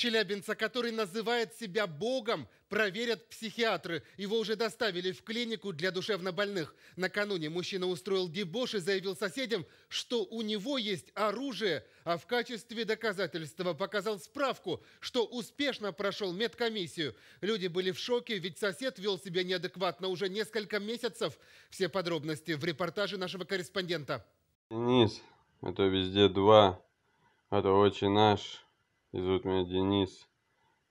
Челябинца, который называет себя Богом, проверят психиатры. Его уже доставили в клинику для душевнобольных. Накануне мужчина устроил дебош и заявил соседям, что у него есть оружие, а в качестве доказательства показал справку, что успешно прошел медкомиссию. Люди были в шоке, ведь сосед вел себя неадекватно уже несколько месяцев. Все подробности в репортаже нашего корреспондента. Низ, это везде два, это очень наш. И зовут меня Денис.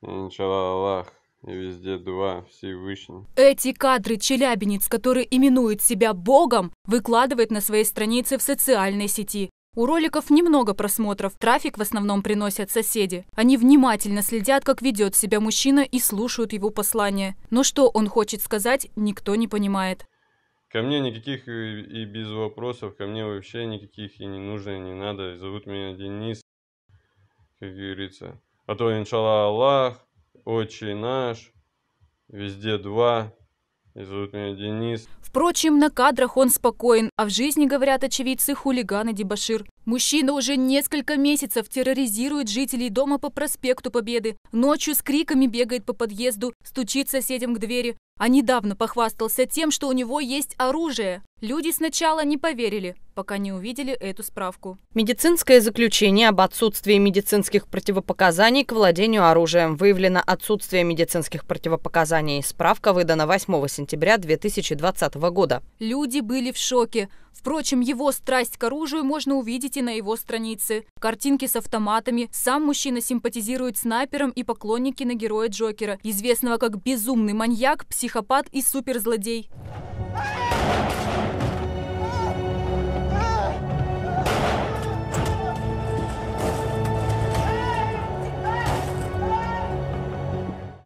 Иншалла Аллах. И везде два Всевышний. Эти кадры челябинец, который именует себя Богом, выкладывает на своей странице в социальной сети. У роликов немного просмотров, трафик в основном приносят соседи. Они внимательно следят, как ведет себя мужчина и слушают его послание. Но что он хочет сказать, никто не понимает. Ко мне никаких и без вопросов, ко мне вообще никаких и не нужно, и не надо. Зовут меня Денис, как говорится. А то, иншалла Аллах, отчий наш, везде два, и зовут меня Денис. Впрочем, на кадрах он спокоен, а в жизни, говорят очевидцы, хулиган и дебашир. Мужчина уже несколько месяцев терроризирует жителей дома по проспекту Победы. Ночью с криками бегает по подъезду, стучит соседям к двери. А недавно похвастался тем, что у него есть оружие. Люди сначала не поверили, пока не увидели эту справку. Медицинское заключение об отсутствии медицинских противопоказаний к владению оружием. Выявлено отсутствие медицинских противопоказаний. Справка выдана 8 сентября 2020 года. Люди были в шоке. Впрочем, его страсть к оружию можно увидеть и на его странице. Картинки с автоматами. Сам мужчина симпатизирует снайперам и поклонники на героя Джокера, известного как безумный маньяк, психопат и суперзлодей.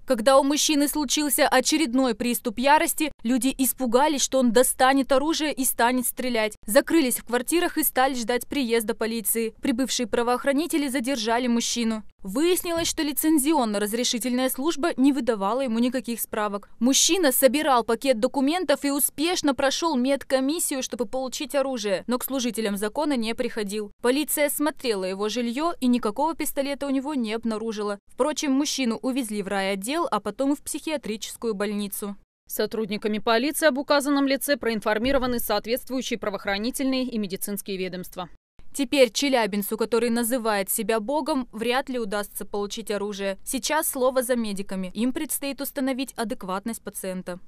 Когда у мужчины случился очередной приступ ярости, люди испугались, что он достанет оружие и станет стрелять. Закрылись в квартирах и стали ждать приезда полиции. Прибывшие правоохранители задержали мужчину. Выяснилось, что лицензионно-разрешительная служба не выдавала ему никаких справок. Мужчина собирал пакет документов и успешно прошел медкомиссию, чтобы получить оружие, но к служителям закона не приходил. Полиция смотрела его жилье и никакого пистолета у него не обнаружила. Впрочем, мужчину увезли в райотдел отдел, а потом и в психиатрическую больницу. Сотрудниками полиции об указанном лице проинформированы соответствующие правоохранительные и медицинские ведомства. Теперь челябинцу, который называет себя богом, вряд ли удастся получить оружие. Сейчас слово за медиками. Им предстоит установить адекватность пациента.